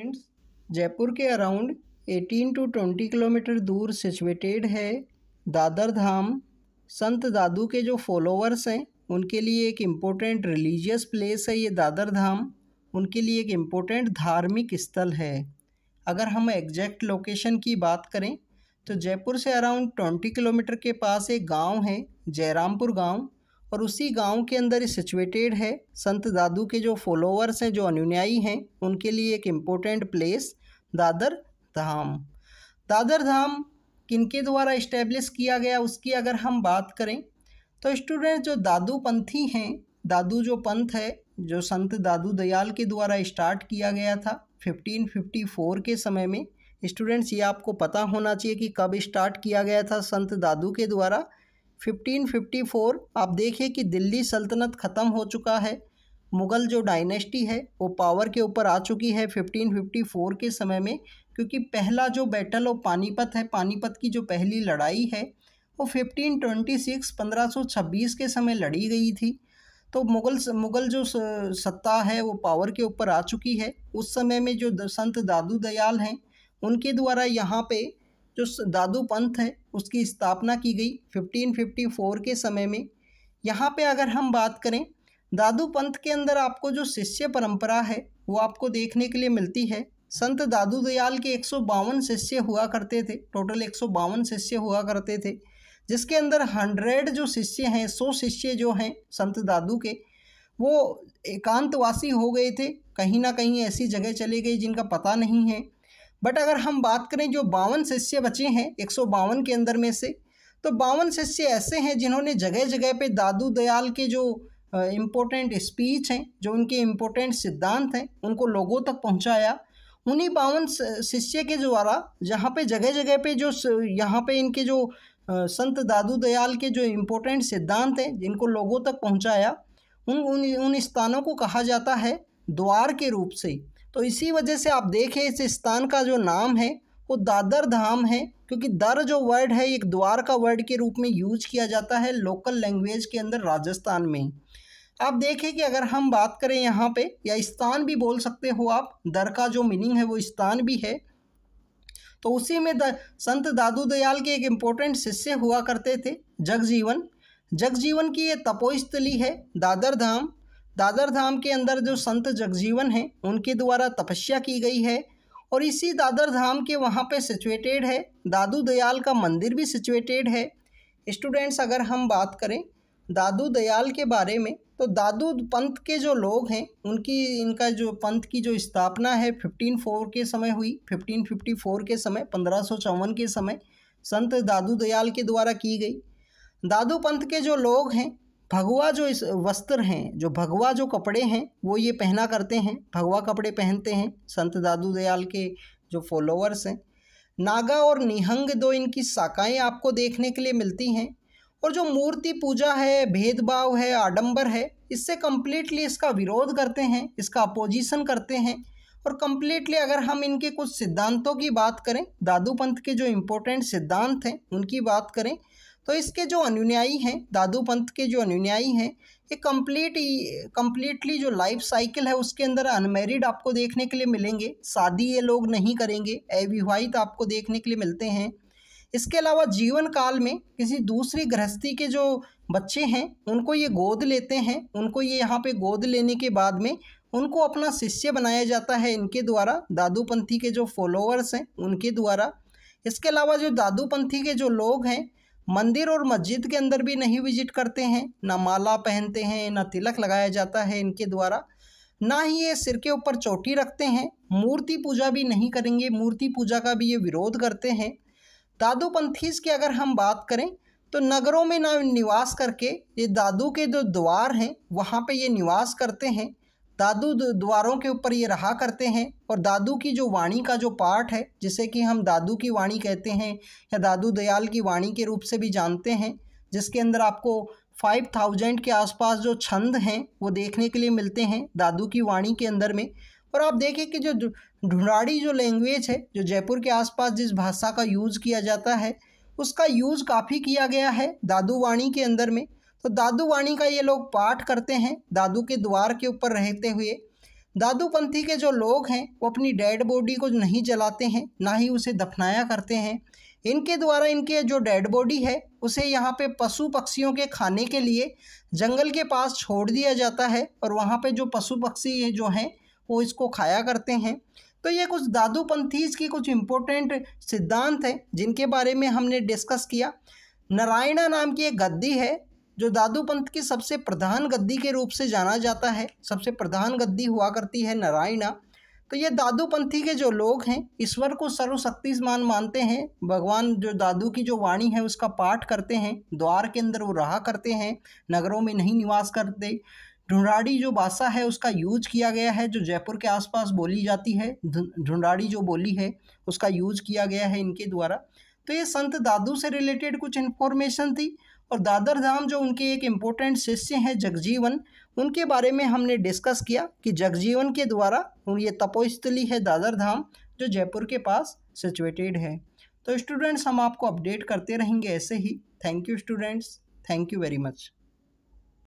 friends Jaipur के around 18 to 20 kilometre दूर situated है दादर धाम संत दादू के जो फॉलोअर्स हैं उनके लिए एक इम्पोर्टेंट रिलीजियस प्लेस है ये दादर धाम उनके लिए एक इम्पोर्टेंट धार्मिक स्थल है अगर हम एग्जैक्ट लोकेशन की बात करें तो जयपुर से अराउंड ट्वेंटी किलोमीटर के पास एक गांव है जयरामपुर गांव और उसी गांव के अंदर सिचुएटेड है संत दादू के जो फॉलोअर्स हैं जो अनुयायी हैं उनके लिए एक इम्पोर्टेंट प्लेस दादर धाम दादर धाम किनके द्वारा इस्टेब्लिश किया गया उसकी अगर हम बात करें तो स्टूडेंट जो दादू पंथी हैं दादू जो पंथ है जो संत दादू दयाल के द्वारा स्टार्ट किया गया था 1554 के समय में स्टूडेंट्स ये आपको पता होना चाहिए कि कब स्टार्ट किया गया था संत दादू के द्वारा 1554 आप देखिए कि दिल्ली सल्तनत ख़त्म हो चुका है मुग़ल जो डायनेस्टी है वो पावर के ऊपर आ चुकी है 1554 के समय में क्योंकि पहला जो बैटल ऑफ पानीपत है पानीपत की जो पहली लड़ाई है वो 1526 1526 के समय लड़ी गई थी तो मुग़ल मुग़ल जो सत्ता है वो पावर के ऊपर आ चुकी है उस समय में जो संत दादू दयाल हैं उनके द्वारा यहाँ पे जो दादू पंथ है उसकी स्थापना की गई 1554 के समय में यहाँ पे अगर हम बात करें दादू पंथ के अंदर आपको जो शिष्य परंपरा है वो आपको देखने के लिए मिलती है संत दादू दयाल के एक शिष्य हुआ करते थे टोटल एक शिष्य हुआ करते थे जिसके अंदर हंड्रेड जो शिष्य हैं सौ शिष्य जो हैं संत दादू के वो एकांतवासी हो गए थे कहीं ना कहीं ऐसी जगह चले गए जिनका पता नहीं है बट अगर हम बात करें जो बावन शिष्य बचे हैं एक के अंदर में से तो बावन शिष्य ऐसे हैं जिन्होंने जगह जगह पे दादू दयाल के जो इम्पोर्टेंट स्पीच हैं जो उनके इम्पोर्टेंट सिद्धांत हैं उनको लोगों तक पहुंचाया उन्हीं बावन शिष्य के द्वारा जहाँ पे जगह जगह पे जो यहाँ पे इनके जो संत दादू दयाल के जो इम्पोर्टेंट सिद्धांत हैं जिनको लोगों तक पहुँचाया उन उन उन स्थानों को कहा जाता है द्वार के रूप से तो इसी वजह से आप देखें इस स्थान का जो नाम है वो दादर धाम है क्योंकि दर जो वर्ड है एक द्वार का वर्ड के रूप में यूज किया जाता है लोकल लैंग्वेज के अंदर राजस्थान में आप देखें कि अगर हम बात करें यहाँ पे या स्थान भी बोल सकते हो आप दर का जो मीनिंग है वो स्थान भी है तो उसी में द, संत दादू दयाल के एक इम्पोर्टेंट शिष्य हुआ करते थे जगजीवन जगजीवन की ये तपोस्थली है दादर धाम दादर धाम के अंदर जो संत जगजीवन हैं उनके द्वारा तपस्या की गई है और इसी दादर धाम के वहाँ पे सिचुएटेड है दादू दयाल का मंदिर भी सिचुएटेड है स्टूडेंट्स अगर हम बात करें दादू दयाल के बारे में तो दादू पंथ के जो लोग हैं उनकी इनका जो पंथ की जो स्थापना है फिफ्टीन फोर के समय हुई फिफ्टीन फिफ्टी फोर के समय पंद्रह सौ चौवन के समय संत दादू दयाल के द्वारा की गई दादू पंथ के जो लोग हैं भगवा जो इस वस्त्र हैं जो भगवा जो कपड़े हैं वो ये पहना करते हैं भगवा कपड़े पहनते हैं संत दादू दयाल के जो फॉलोअर्स हैं नागा और निहंग दो इनकी शाखाएँ आपको देखने के लिए मिलती हैं और जो मूर्ति पूजा है भेदभाव है आडंबर है इससे कम्प्लीटली इसका विरोध करते हैं इसका अपोजिशन करते हैं और कम्प्लीटली अगर हम इनके कुछ सिद्धांतों की बात करें दादू पंथ के जो इम्पोर्टेंट सिद्धांत हैं उनकी बात करें तो इसके जो अनुयायी हैं दादू पंथ के जो अनुयायी हैं ये कम्प्लीट कम्प्लीटली जो लाइफ साइकिल है उसके अंदर अनमेरिड आपको देखने के लिए मिलेंगे शादी ये लोग नहीं करेंगे अविवाहित आपको देखने के लिए मिलते हैं इसके अलावा जीवन काल में किसी दूसरी गृहस्थी के जो बच्चे हैं उनको ये गोद लेते हैं उनको ये यहाँ पे गोद लेने के बाद में उनको अपना शिष्य बनाया जाता है इनके द्वारा दादूपंथी के जो फॉलोअर्स हैं उनके द्वारा इसके अलावा जो दादूपंथी के जो लोग हैं मंदिर और मस्जिद के अंदर भी नहीं विजिट करते हैं ना माला पहनते हैं ना तिलक लगाया जाता है इनके द्वारा ना ही ये सिर के ऊपर चोटी रखते हैं मूर्ति पूजा भी नहीं करेंगे मूर्ति पूजा का भी ये विरोध करते हैं दादूपंथीज की अगर हम बात करें तो नगरों में ना निवास करके ये दादू के जो द्वार हैं वहाँ पे ये निवास करते हैं दादू द्वारों के ऊपर ये रहा करते हैं और दादू की जो वाणी का जो पार्ट है जिसे कि हम दादू की वाणी कहते हैं या दादू दयाल की वाणी के रूप से भी जानते हैं जिसके अंदर आपको फाइव थाउजेंड के आसपास जो छंद हैं वो देखने के लिए मिलते हैं दादू की वाणी के अंदर में और आप देखें कि जो ढूंढाड़ी जो लैंग्वेज है जो जयपुर के आसपास जिस भाषा का यूज़ किया जाता है उसका यूज़ काफ़ी किया गया है दादू वाणी के अंदर में तो दादू वाणी का ये लोग पाठ करते हैं दादू के द्वार के ऊपर रहते हुए दादूपंथी के जो लोग हैं वो अपनी डेड बॉडी को नहीं जलाते हैं ना ही उसे दफनाया करते हैं इनके द्वारा इनके जो डेड बॉडी है उसे यहाँ पे पशु पक्षियों के खाने के लिए जंगल के पास छोड़ दिया जाता है और वहाँ पे जो पशु पक्षी जो हैं वो इसको खाया करते हैं तो ये कुछ दादूपंथीज के कुछ इम्पोर्टेंट सिद्धांत हैं जिनके बारे में हमने डिस्कस किया नारायणा नाम की एक गद्दी है जो दादू पंथ की सबसे प्रधान गद्दी के रूप से जाना जाता है सबसे प्रधान गद्दी हुआ करती है नारायणा तो ये दादू पंथी के जो लोग हैं ईश्वर को सर्वशक्तिमान मानते हैं भगवान जो दादू की जो वाणी है उसका पाठ करते हैं द्वार के अंदर वो रहा करते हैं नगरों में नहीं निवास करते ढूंढाड़ी जो भाषा है उसका यूज किया गया है जो जयपुर के आसपास बोली जाती है ढूंढाड़ी जो बोली है उसका यूज किया गया है इनके द्वारा तो ये संत दादू से रिलेटेड कुछ इन्फॉर्मेशन थी और दादर धाम जो उनके एक इम्पोर्टेंट शिष्य हैं जगजीवन उनके बारे में हमने डिस्कस किया कि जगजीवन के द्वारा ये तपोस्थली है दादर धाम जो जयपुर के पास सिचुएटेड है तो स्टूडेंट्स हम आपको अपडेट करते रहेंगे ऐसे ही thank you students thank you very much